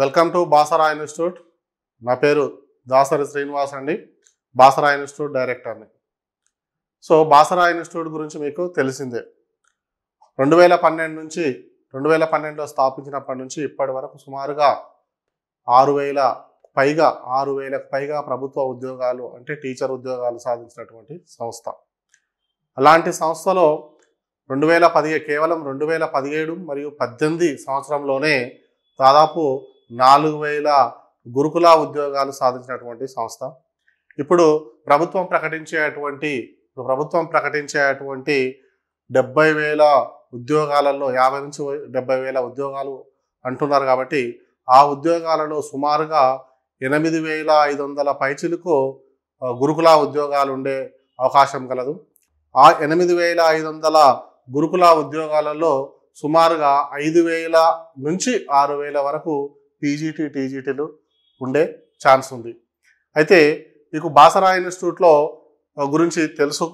welcome to బాసరా institute నా పేరు దాసరి శ్రీనివాస్ అండి బాసరా ఇన్స్టిట్యూట్ డైరెక్టర్ని సో బాసరా ఇన్స్టిట్యూట్ గురించి మీకు తెలిసిందే రెండు వేల పన్నెండు నుంచి రెండు వేల పన్నెండులో స్థాపించినప్పటి నుంచి ఇప్పటి వరకు సుమారుగా ఆరు వేల పైగా ఆరు వేలకు పైగా ప్రభుత్వ ఉద్యోగాలు అంటే టీచర్ ఉద్యోగాలు సాధించినటువంటి సంస్థ అలాంటి సంస్థలో రెండు వేల పదిహేడు కేవలం రెండు వేల పదిహేడు మరియు పద్దెనిమిది సంవత్సరంలోనే దాదాపు నాలుగు వేల గురుకుల ఉద్యోగాలు సాధించినటువంటి సంస్థ ఇప్పుడు ప్రభుత్వం ప్రకటించేటువంటి ప్రభుత్వం ప్రకటించేటువంటి డెబ్బై వేల ఉద్యోగాలలో యాభై నుంచి డెబ్బై వేల ఉద్యోగాలు అంటున్నారు కాబట్టి ఆ ఉద్యోగాలలో సుమారుగా ఎనిమిది వేల ఐదు వందల పైచిలకు గురుకుల ఉద్యోగాలు ఉండే అవకాశం కలదు ఆ ఎనిమిది వేల ఐదు వందల గురుకుల ఉద్యోగాలలో సుమారుగా ఐదు వేల నుంచి ఆరు వేల వరకు పీజీటీ టీజీటీలు ఉండే ఛాన్స్ ఉంది అయితే మీకు బాసరా ఇన్స్టిట్యూట్లో గురించి తెలుసు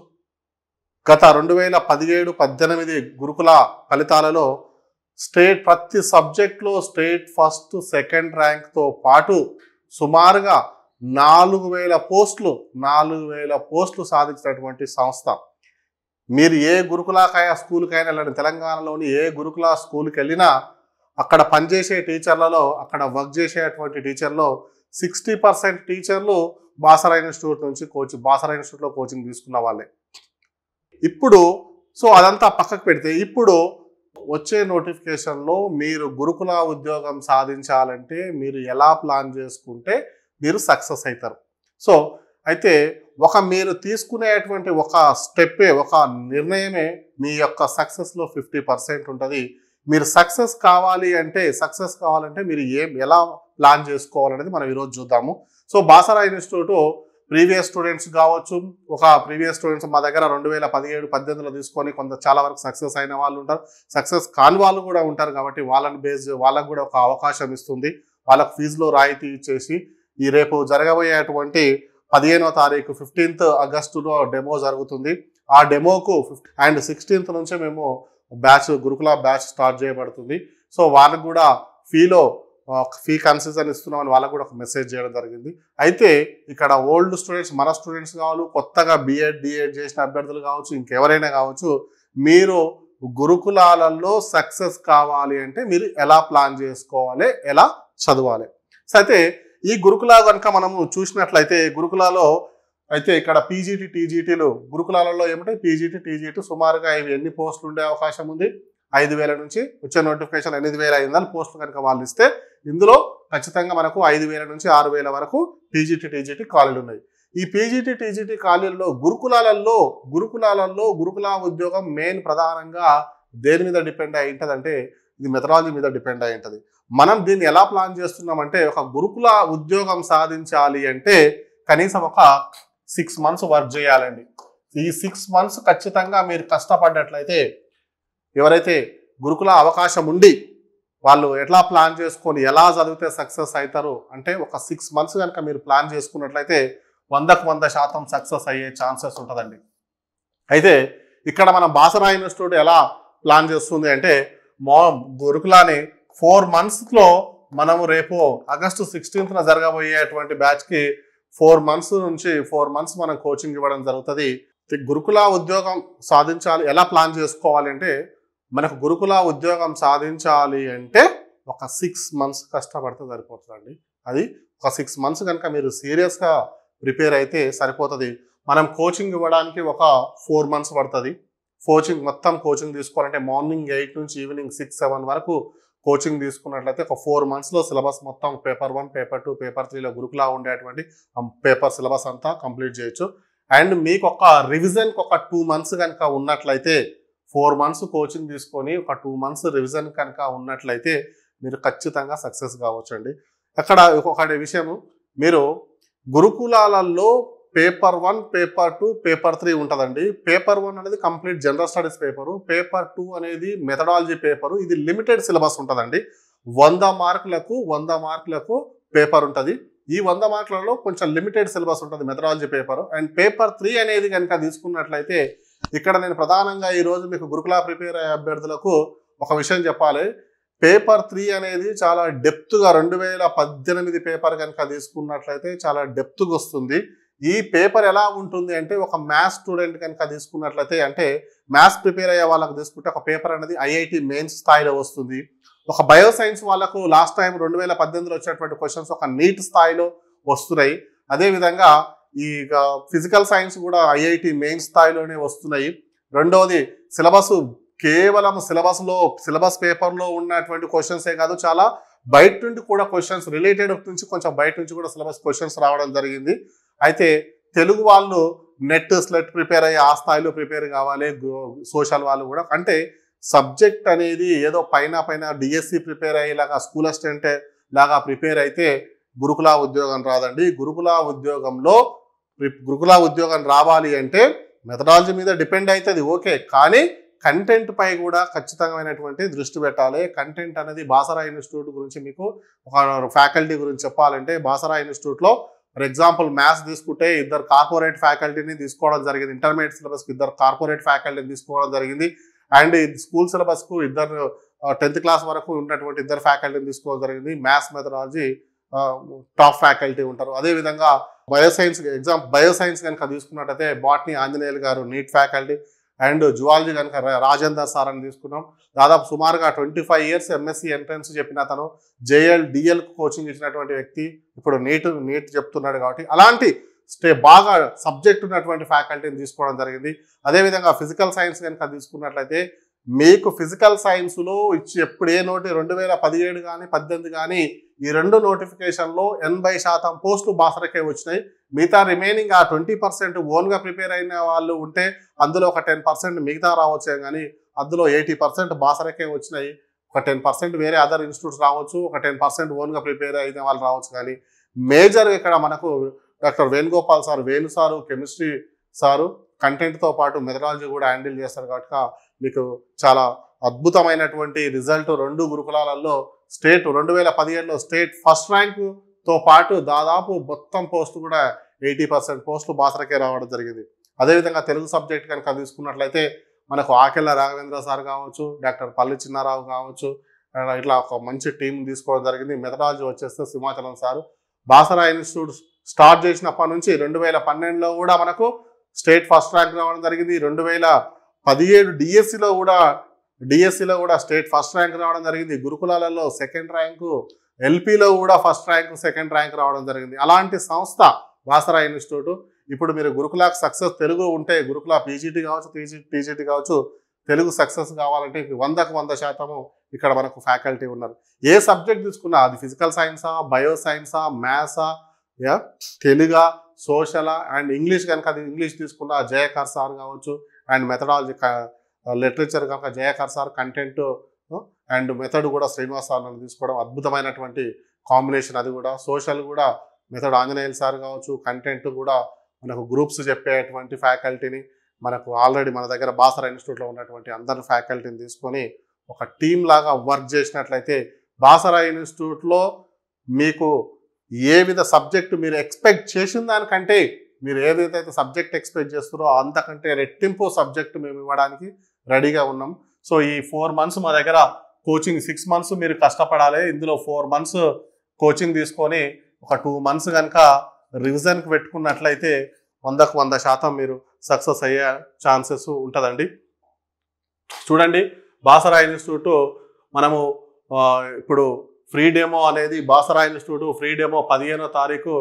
గత రెండు వేల పదిహేడు పద్దెనిమిది గురుకుల ఫలితాలలో స్టేట్ ప్రతి సబ్జెక్ట్లో స్టేట్ ఫస్ట్ సెకండ్ ర్యాంక్తో పాటు సుమారుగా నాలుగు వేల పోస్టులు నాలుగు వేల పోస్టులు సాధించినటువంటి సంస్థ మీరు ఏ గురుకులాకాయ స్కూల్కైనా వెళ్ళండి తెలంగాణలోని ఏ గురుకుల స్కూల్కి వెళ్ళినా అక్కడ పనిచేసే టీచర్లలో అక్కడ వర్క్ చేసేటువంటి టీచర్లో సిక్స్టీ పర్సెంట్ టీచర్లు బాసరా ఇన్స్టిట్యూట్ నుంచి కోచింగ్ బాసరా ఇన్స్టిట్యూట్లో కోచింగ్ తీసుకున్న వాళ్ళే ఇప్పుడు సో అదంతా పక్కకు పెడితే ఇప్పుడు వచ్చే నోటిఫికేషన్లో మీరు గురుకుల ఉద్యోగం సాధించాలంటే మీరు ఎలా ప్లాన్ చేసుకుంటే మీరు సక్సెస్ అవుతారు సో అయితే ఒక మీరు తీసుకునేటువంటి ఒక స్టెప్పే ఒక నిర్ణయమే మీ యొక్క సక్సెస్లో ఫిఫ్టీ పర్సెంట్ ఉంటుంది మీరు సక్సెస్ కావాలి అంటే సక్సెస్ కావాలంటే మీరు ఏం ఎలా ప్లాన్ చేసుకోవాలనేది మనం ఈరోజు చూద్దాము so Basara institute previous students కావచ్చు ఒక ప్రీవియస్ స్టూడెంట్స్ మా దగ్గర రెండు వేల పదిహేడు పద్దెనిమిదిలో తీసుకొని కొంత చాలా వరకు సక్సెస్ అయిన వాళ్ళు ఉంటారు సక్సెస్ కాని వాళ్ళు కూడా ఉంటారు కాబట్టి వాళ్ళని బేస్ వాళ్ళకు కూడా ఒక అవకాశం ఇస్తుంది వాళ్ళకు ఫీజులో రాయితీ ఇచ్చేసి ఈ రేపు జరగబోయేటువంటి పదిహేనవ తారీఖు ఫిఫ్టీన్త్ ఆగస్టులో డెమో జరుగుతుంది ఆ డెమోకు అండ్ సిక్స్టీన్త్ నుంచే మేము బ్యాచ్ గురుకుల బ్యాచ్ స్టార్ట్ చేయబడుతుంది సో వాళ్ళకు కూడా ఫీలో ఫీ కన్సెషన్ ఇస్తున్నామని వాళ్ళకు కూడా ఒక మెసేజ్ చేయడం జరిగింది అయితే ఇక్కడ ఓల్డ్ స్టూడెంట్స్ మన స్టూడెంట్స్ కావాలి కొత్తగా బిఎడ్ డిఎడ్ చేసిన అభ్యర్థులు కావచ్చు ఇంకెవరైనా కావచ్చు మీరు గురుకులాలలో సక్సెస్ కావాలి అంటే మీరు ఎలా ప్లాన్ చేసుకోవాలి ఎలా చదవాలి సో అయితే ఈ గురుకుల కనుక మనము చూసినట్లయితే గురుకులలో అయితే ఇక్కడ పీజీటీ టీజీటీలు గురుకులాలలో ఏమంటే పీజీటీ టీజీటీ సుమారుగా ఇవి ఎన్ని పోస్టులు ఉండే అవకాశం ఉంది ఐదు వేల నుంచి వచ్చే నోటిఫికేషన్ ఎనిమిది వేల ఐదు వందల పోస్టులు కనుక వాళ్ళు ఇస్తే ఇందులో ఖచ్చితంగా మనకు ఐదు వేల నుంచి ఆరు వేల వరకు పీజీటీ టీజీటీ ఖాళీలు ఉన్నాయి ఈ పీజీటీ టీజీటీ ఖాళీల్లో గురుకులాలలో గురుకులాలలో గురుకుల ఉద్యోగం మెయిన్ ప్రధానంగా దేని మీద డిపెండ్ అయి ఉంటుందంటే ఇది మెథడాలజీ మీద డిపెండ్ అయి ఉంటుంది మనం దీన్ని ఎలా ప్లాన్ చేస్తున్నామంటే ఒక గురుకుల ఉద్యోగం సాధించాలి అంటే కనీసం ఒక సిక్స్ మంత్స్ వర్క్ చేయాలండి ఈ సిక్స్ మంత్స్ ఖచ్చితంగా మీరు కష్టపడ్డట్లయితే ఎవరైతే గురుకుల అవకాశం ఉండి వాళ్ళు ఎట్లా ప్లాన్ చేసుకొని ఎలా చదివితే సక్సెస్ అవుతారు అంటే ఒక సిక్స్ మంత్స్ కనుక మీరు ప్లాన్ చేసుకున్నట్లయితే వందకు వంద శాతం సక్సెస్ అయ్యే ఛాన్సెస్ ఉంటుందండి అయితే ఇక్కడ మన బాసరా ఇన్స్టిట్యూట్ ఎలా ప్లాన్ చేస్తుంది అంటే మా గురుకులాని ఫోర్ మంత్స్లో మనము రేపు ఆగస్టు సిక్స్టీన్త్న జరగబోయేటువంటి బ్యాచ్కి ఫోర్ మంత్స్ నుంచి ఫోర్ మంత్స్ మనం కోచింగ్ ఇవ్వడం జరుగుతుంది గురుకుల ఉద్యోగం సాధించాలి ఎలా ప్లాన్ చేసుకోవాలి అంటే మనకు గురుకుల ఉద్యోగం సాధించాలి అంటే ఒక సిక్స్ మంత్స్ కష్టపడితే సరిపోతుందండి అది ఒక సిక్స్ మంత్స్ కనుక మీరు సీరియస్గా ప్రిపేర్ అయితే సరిపోతుంది మనం కోచింగ్ ఇవ్వడానికి ఒక ఫోర్ మంత్స్ పడుతుంది కోచింగ్ మొత్తం కోచింగ్ తీసుకోవాలంటే మార్నింగ్ ఎయిట్ నుంచి ఈవినింగ్ సిక్స్ సెవెన్ వరకు కోచింగ్ తీసుకున్నట్లయితే ఒక ఫోర్ మంత్స్లో సిలబస్ మొత్తం paper one paper two paper త్రీలో గురుకులా ఉండేటువంటి పేపర్ um, సిలబస్ అంతా కంప్లీట్ చేయొచ్చు అండ్ మీకు ఒక రివిజన్కి ఒక టూ మంత్స్ కనుక ఉన్నట్లయితే ఫోర్ మంత్స్ కోచింగ్ తీసుకొని ఒక టూ మంత్స్ రివిజన్ కనుక ఉన్నట్లయితే మీరు ఖచ్చితంగా సక్సెస్ కావచ్చు అండి అక్కడ ఒకటి విషయము మీరు గురుకులాలలో paper one paper two paper three ఉంటుందండి పేపర్ వన్ అనేది complete general studies paper paper two అనేది మెథడాలజీ పేపరు ఇది లిమిటెడ్ సిలబస్ ఉంటుందండి వంద మార్కులకు వంద మార్కులకు పేపర్ ఉంటుంది ఈ వంద మార్కులలో కొంచెం లిమిటెడ్ సిలబస్ ఉంటుంది methodology paper and paper three అనేది కనుక తీసుకున్నట్లయితే ఇక్కడ నేను ప్రధానంగా ఈరోజు మీకు గురుకులా ప్రిపేర్ అయ్యే అభ్యర్థులకు ఒక విషయం చెప్పాలి పేపర్ త్రీ అనేది చాలా డెప్త్గా రెండు వేల పద్దెనిమిది పేపర్ కనుక తీసుకున్నట్లయితే చాలా డెప్త్గా వస్తుంది ఈ పేపర్ ఎలా ఉంటుంది అంటే ఒక మ్యాథ్స్ స్టూడెంట్ కనుక తీసుకున్నట్లయితే అంటే మ్యాథ్స్ ప్రిపేర్ అయ్యే వాళ్ళకి తీసుకుంటే ఒక పేపర్ అనేది ఐఐటి మెయిన్స్ స్థాయిలో వస్తుంది ఒక బయోసైన్స్ వాళ్ళకు లాస్ట్ టైం రెండు వేల పద్దెనిమిదిలో వచ్చినటువంటి క్వశ్చన్స్ ఒక నీట్ స్థాయిలో వస్తున్నాయి అదేవిధంగా ఈ ఫిజికల్ సైన్స్ కూడా ఐఐటి మెయిన్ స్థాయిలోనే వస్తున్నాయి రెండవది సిలబస్ కేవలం సిలబస్లో సిలబస్ పేపర్లో ఉన్నటువంటి క్వశ్చన్సే కాదు చాలా బయట నుండి కూడా క్వశ్చన్స్ రిలేటెడ్ నుంచి కొంచెం బయట నుంచి కూడా సిలబస్ క్వశ్చన్స్ రావడం జరిగింది అయితే తెలుగు వాళ్ళు నెట్ స్లెట్ ప్రిపేర్ అయ్యే ఆ స్థాయిలో ప్రిపేర్ కావాలి సోషల్ వాళ్ళు కూడా అంటే సబ్జెక్ట్ అనేది ఏదో పైన పైన డిఎస్సి ప్రిపేర్ అయ్యేలాగా స్కూల్ అసిస్టెంట్ లాగా ప్రిపేర్ అయితే గురుకుల ఉద్యోగం రాదండి గురుకుల ఉద్యోగంలో గురుకుల ఉద్యోగం రావాలి అంటే మెథడాలజీ మీద డిపెండ్ అవుతుంది ఓకే కానీ కంటెంట్ పై కూడా ఖచ్చితమైనటువంటి దృష్టి పెట్టాలి కంటెంట్ అనేది బాసరా ఇన్స్టిట్యూట్ గురించి మీకు ఒక ఫ్యాకల్టీ గురించి చెప్పాలంటే బాసరా ఇన్స్టిట్యూట్లో ఫర్ ఎగ్జాంపుల్ మ్యాథ్స్ తీసుకుంటే ఇద్దరు కార్పొరేట్ ఫ్యాకల్టీని తీసుకోవడం జరిగింది ఇంటర్మీడియట్ సిలబస్కి ఇద్దరు కార్పొరేట్ ఫ్యాకల్టీని తీసుకోవడం జరిగింది అండ్ స్కూల్ సిలబస్కు ఇద్దరు టెన్త్ క్లాస్ వరకు ఉన్నటువంటి ఇద్దరు ఫ్యాకల్టీని తీసుకోవడం జరిగింది మ్యాథ్స్ మెథడాలజీ టాప్ ఫ్యాకల్టీ ఉంటారు అదేవిధంగా బయోసైన్స్ ఎగ్జామ్ బయోసైన్స్ కనుక తీసుకున్నట్టయితే బాట్ని ఆంజనేయులు గారు నీట్ ఫ్యాకల్టీ అండ్ జువాలజీ కనుక రాజేందర్ సార్ అని తీసుకున్నాం దాదాపు సుమారుగా twenty five years MSc entrance చెప్పిన అతను జేఎల్ డిఎల్ కోచింగ్ ఇచ్చినటువంటి వ్యక్తి ఇప్పుడు నీట్ నీట్ చెప్తున్నాడు కాబట్టి అలాంటి స్టే బాగా సబ్జెక్ట్ ఉన్నటువంటి ఫ్యాకల్టీని తీసుకోవడం జరిగింది అదేవిధంగా ఫిజికల్ సైన్స్ కనుక తీసుకున్నట్లయితే మీకు ఫిజికల్ సైన్స్లో ఇచ్చి ఎప్పుడు ఏ నోటి రెండు వేల పదిహేడు కానీ పద్దెనిమిది కానీ ఈ రెండు నోటిఫికేషన్లో ఎనభై శాతం పోస్టులు బాసరకే వచ్చినాయి మిగతా రిమైనింగ్ ఆ ట్వంటీ పర్సెంట్ ఓన్గా ప్రిపేర్ అయిన వాళ్ళు ఉంటే అందులో ఒక టెన్ పర్సెంట్ మిగతా రావచ్చే కానీ అందులో ఎయిటీ పర్సెంట్ బాసరకే వచ్చినాయి ఒక టెన్ పర్సెంట్ వేరే అదర్ ఇన్స్టిట్యూట్స్ రావచ్చు ఒక టెన్ పర్సెంట్ ఓన్గా ప్రిపేర్ అయిన వాళ్ళు రావచ్చు కానీ మేజర్ ఇక్కడ మనకు doctor Venugopal sir Venu sir chemistry sir కంటెంట్తో పాటు మెథడాలజీ కూడా హ్యాండిల్ చేస్తారు కాబట్టి మీకు చాలా అద్భుతమైనటువంటి రిజల్ట్ రెండు గురుకులాలలో స్టేట్ రెండు వేల పదిహేడులో స్టేట్ ఫస్ట్ ర్యాంకుతో పాటు దాదాపు మొత్తం పోస్టు కూడా ఎయిటీ పర్సెంట్ పోస్టులు బాసరకే రావడం జరిగింది అదేవిధంగా తెలుగు సబ్జెక్ట్ కనుక తీసుకున్నట్లయితే మనకు ఆకెళ్ళ రాఘవేంద్ర సార్ కావచ్చు డాక్టర్ పల్లి చిన్నారావు కావచ్చు ఇట్లా ఒక మంచి టీం తీసుకోవడం జరిగింది మెథడాలజీ వచ్చేస్తే Simhachalam sir Basara institute start చేసినప్పటి నుంచి రెండు వేల పన్నెండులో కూడా మనకు స్టేట్ ఫస్ట్ ర్యాంక్ రావడం జరిగింది రెండు వేల పదిహేడు డిఎస్సిలో e కూడా డిఎస్సిలో e కూడా స్టేట్ ఫస్ట్ ర్యాంక్ రావడం జరిగింది గురుకులాలలో సెకండ్ ర్యాంకు ఎల్పిలో కూడా ఫస్ట్ ర్యాంక్ సెకండ్ ర్యాంక్ రావడం జరిగింది అలాంటి సంస్థ వాసరా ఇన్స్టిట్యూట్ ఇప్పుడు మీరు గురుకులాకు సక్సెస్ తెలుగు ఉంటే గురుకుల పీజీటీ కావచ్చు టీజీ టీజీటీ కావచ్చు తెలుగు సక్సెస్ కావాలంటే వందకు వంద శాతము ఇక్కడ మనకు ఫ్యాకల్టీ ఉన్నారు ఏ సబ్జెక్ట్ తీసుకున్నా అది ఫిజికల్ సైన్సా బయో సైన్సా మ్యాథ్సా తెలుగా సోషల్ అండ్ ఇంగ్లీష్ కనుక అది ఇంగ్లీష్ తీసుకున్న జయకర్ సార్ కావచ్చు అండ్ మెథడాలజీ లిటరేచర్ కనుక Jayakar sir content and method కూడా శ్రీనివాస్ సార్ తీసుకోవడం అద్భుతమైనటువంటి కాంబినేషన్ అది కూడా సోషల్ కూడా మెథడ్ ఆంజనేయులు సార్ కావచ్చు కంటెంట్ కూడా మనకు గ్రూప్స్ చెప్పేటువంటి ఫ్యాకల్టీని మనకు ఆల్రెడీ మన దగ్గర బాసరా ఇన్స్టిట్యూట్లో ఉన్నటువంటి అందరి ఫ్యాకల్టీని తీసుకొని ఒక టీమ్ లాగా వర్క్ చేసినట్లయితే బాసరా ఇన్స్టిట్యూట్లో మీకు ఏ విధ సబ్జెక్టు మీరు ఎక్స్పెక్ట్ చేసిన దానికంటే మీరు ఏదైతే సబ్జెక్ట్ ఎక్స్పెక్ట్ చేస్తారో అంతకంటే రెట్టింపు సబ్జెక్టు మేము ఇవ్వడానికి రెడీగా ఉన్నాం సో ఈ ఫోర్ మంత్స్ మా దగ్గర కోచింగ్ సిక్స్ మంత్స్ మీరు కష్టపడాలి ఇందులో ఫోర్ మంత్స్ కోచింగ్ తీసుకొని ఒక టూ మంత్స్ కనుక రివిజన్కి పెట్టుకున్నట్లయితే వందకు వంద శాతం మీరు సక్సెస్ అయ్యే ఛాన్సెస్ ఉంటుందండి చూడండి బాసరా ఇన్స్టిట్యూట్ మనము ఇప్పుడు ఫ్రీ డెమో అనేది బాసరా ఇన్స్టిట్యూట్ ఫ్రీ డెమో పదిహేనో తారీఖు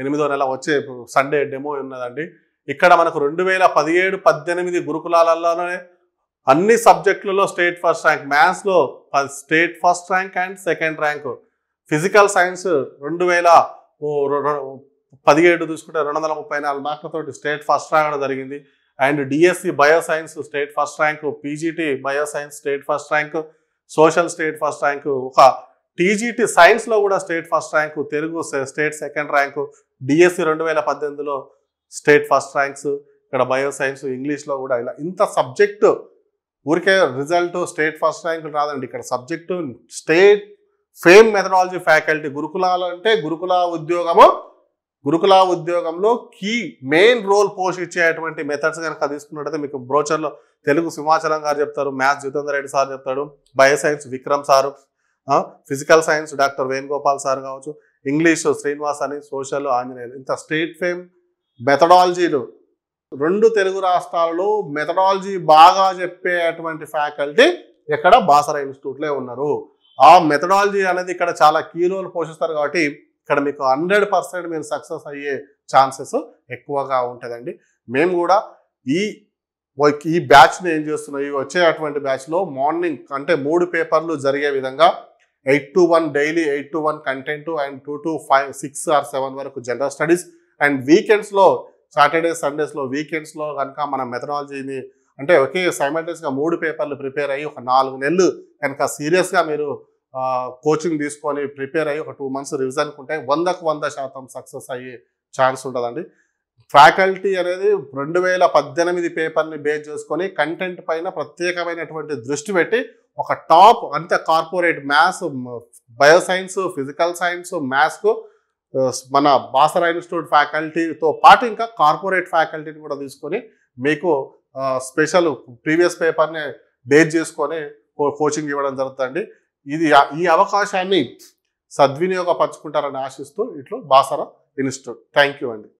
ఎనిమిదో నెల వచ్చే సండే డెమో ఉన్నదండి ఇక్కడ మనకు రెండు వేల పదిహేడు పద్దెనిమిది గురుకులాలలోనే అన్ని సబ్జెక్టులలో స్టేట్ ఫస్ట్ ర్యాంక్ మ్యాథ్స్లో state first rank and second rank physical science రెండు వేల పదిహేడు చూసుకుంటే రెండు వందల ముప్పై నాలుగు మార్కులతో స్టేట్ ఫస్ట్ ర్యాంక్ జరిగింది and DSC bioscience state first rank PGT bioscience state first rank social state first rank ఒక టీజీటీ సైన్స్లో కూడా state first rank Telugu state second rank DSC రెండు వేల పద్దెనిమిదిలో స్టేట్ ఫస్ట్ ర్యాంక్స్ ఇక్కడ బయో సైన్స్ ఇంగ్లీష్లో కూడా ఇలా ఇంత సబ్జెక్టు ఊరికే రిజల్ట్ స్టేట్ ఫస్ట్ ర్యాంక్ రాదండి ఇక్కడ subject state fame methodology faculty గురుకులాలు అంటే గురుకుల ఉద్యోగము గురుకుల ఉద్యోగంలో కీ మెయిన్ రోల్ పోషించేటువంటి మెథడ్స్ కనుక తీసుకున్నట్టయితే మీకు బ్రోచర్లో తెలుగు సింహాచలం గారు చెప్తారు మ్యాథ్స్ జితేందర్ రెడ్డి సార్ చెప్తాడు bio science Vikram sir physical science doctor Venugopal sir కావచ్చు ఇంగ్లీషు శ్రీనివాస్ అని సోషల్ ఆంజనేయులు ఇంత స్టేట్ ఫేమ్ మెథడాలజీలు రెండు తెలుగు రాష్ట్రాలలో మెథడాలజీ బాగా చెప్పే అటువంటి ఫ్యాకల్టీ ఇక్కడ బాసర ఇన్స్టిట్యూట్లే ఉన్నారు ఆ మెథడాలజీ అనేది ఇక్కడ చాలా కీ రోల్ పోషిస్తారు కాబట్టి ఇక్కడ మీకు హండ్రెడ్ పర్సెంట్ మీరు సక్సెస్ అయ్యే ఛాన్సెస్ ఎక్కువగా ఉంటుందండి మేము కూడా ఈ ఈ బ్యాచ్ని ఏం చేస్తున్నాం ఈ వచ్చేటువంటి బ్యాచ్లో మార్నింగ్ అంటే మూడు పేపర్లు జరిగే విధంగా eight to one daily eight to one content and two to five six or seven వరకు జనరల్ స్టడీస్ అండ్ వీకెండ్స్లో సాటర్డే సండేస్లో వీకెండ్స్లో కనుక మనం మెథడాలజీని అంటే ఒకే సైమల్టేస్గా మూడు పేపర్లు ప్రిపేర్ అయ్యి ఒక నాలుగు నెలలు కనుక సీరియస్గా మీరు కోచింగ్ తీసుకొని ప్రిపేర్ అయ్యి ఒక టూ మంత్స్ రివిజన్ ఉంటే వందకు వంద శాతం సక్సెస్ అయ్యే ఛాన్స్ ఉంటుందండి ఫ్యాకల్టీ అనేది రెండు వేల పద్దెనిమిది పేపర్ని బేస్ చేసుకొని కంటెంట్ పైన ప్రత్యేకమైనటువంటి దృష్టి పెట్టి ఒక టాప్ అంతే corporate maths bioscience physical science మ్యాథ్స్కు మన బాసరా ఇన్స్టిట్యూట్ ఫ్యాకల్టీతో పాటు ఇంకా కార్పొరేట్ ఫ్యాకల్టీని కూడా తీసుకొని మీకు స్పెషల్ ప్రీవియస్ పేపర్ని బేస్ చేసుకొని కోచింగ్ ఇవ్వడం జరుగుతుంది ఇది ఈ అవకాశాన్ని సద్వినియోగపరచుకుంటారని ఆశిస్తూ ఇట్లు బాసరా ఇన్స్టిట్యూట్ థ్యాంక్ అండి